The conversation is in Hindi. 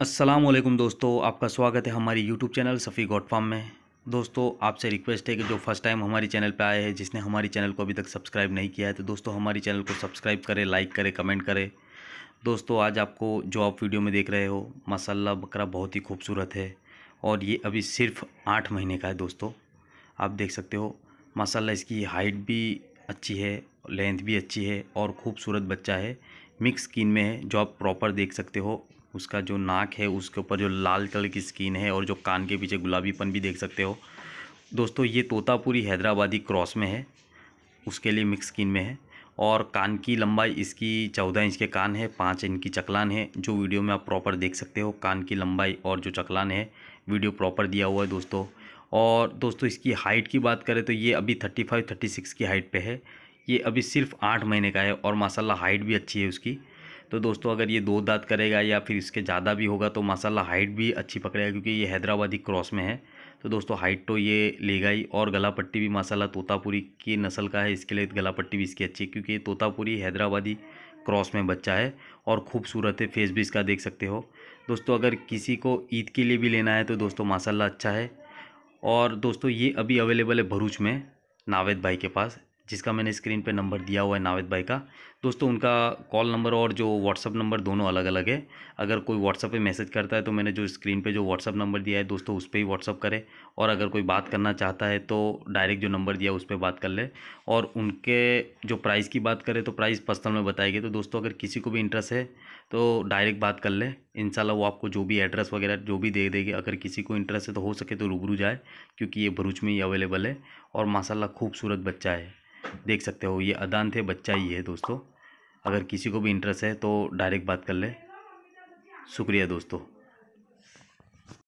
असलम दोस्तों आपका स्वागत है हमारी YouTube channel Safi goat farm में दोस्तों आपसे रिक्वेस्ट है कि जो फर्स्ट टाइम हमारे चैनल पर आए हैं जिसने हमारी चैनल को अभी तक सब्सक्राइब नहीं किया है तो दोस्तों हमारी चैनल को सब्सक्राइब करें लाइक करें कमेंट करें दोस्तों आज आपको जो आप वीडियो में देख रहे हो मसाला बकरा बहुत ही खूबसूरत है और ये अभी सिर्फ आठ महीने का है दोस्तों आप देख सकते हो मसाला इसकी हाइट भी अच्छी है लेंथ भी अच्छी है और खूबसूरत बच्चा है मिक्स स्किन में है जो आप प्रॉपर देख सकते हो उसका जो नाक है उसके ऊपर जो लाल कलर की स्किन है और जो कान के पीछे गुलाबीपन भी देख सकते हो दोस्तों ये तोतापुरी हैदराबादी क्रॉस में है उसके लिए मिक्स स्किन में है और कान की लंबाई इसकी चौदह इंच के कान है पाँच इंच की चकलान है जो वीडियो में आप प्रॉपर देख सकते हो कान की लंबाई और जो चकलान है वीडियो प्रॉपर दिया हुआ है दोस्तों और दोस्तों इसकी हाइट की बात करें तो ये अभी थर्टी फाइव थर्टी सिक्स की हाइट पे है ये अभी सिर्फ आठ महीने का है और माशाल्लाह हाइट भी अच्छी है उसकी तो दोस्तों अगर ये दो दांत करेगा या फिर इसके ज़्यादा भी होगा तो माशाला हाइट भी अच्छी पकड़ेगा क्योंकि ये हैदराबादी क्रॉस में है तो दोस्तों हाइट तो ये लेगा ही और गला पट्टी भी माशाला तोतापुरी की नस्ल का है इसके लिए गला पट्टी भी इसकी अच्छी है क्योंकि ये तोतापुरी हैदराबादी क्रॉस में बच्चा है और खूबसूरत है फेस भी इसका देख सकते हो दोस्तों अगर किसी को ईद के लिए भी लेना है तो दोस्तों माशाला अच्छा है और दोस्तों ये अभी अवेलेबल है भरूच में नावेद भाई के पास जिसका मैंने स्क्रीन पे नंबर दिया हुआ है नावेद भाई का दोस्तों उनका कॉल नंबर और जो व्हाट्सअप नंबर दोनों अलग अलग है अगर कोई व्हाट्सअप पे मैसेज करता है तो मैंने जो स्क्रीन पे जो व्हाट्सअप नंबर दिया है दोस्तों उस पर ही व्हाट्सअप करें और अगर कोई बात करना चाहता है तो डायरेक्ट जो नंबर दिया उस पर बात कर ले और उनके जो प्राइस की बात करें तो प्राइस पर्सनल में बताएगी तो दोस्तों अगर किसी को भी इंटरेस्ट है तो डायरेक्ट बात कर ले इंशाल्लाह वो आपको जो भी एड्रेस वगैरह जो भी दे देगी अगर किसी को इंटरेस्ट है तो हो सके तो रूबरू जाए क्योंकि ये भरूच में ही अवेलेबल है और माशाला खूबसूरत बच्चा है देख सकते हो ये अदान थे बच्चा ही है दोस्तों अगर किसी को भी इंटरेस्ट है तो डायरेक्ट बात कर ले शुक्रिया दोस्तों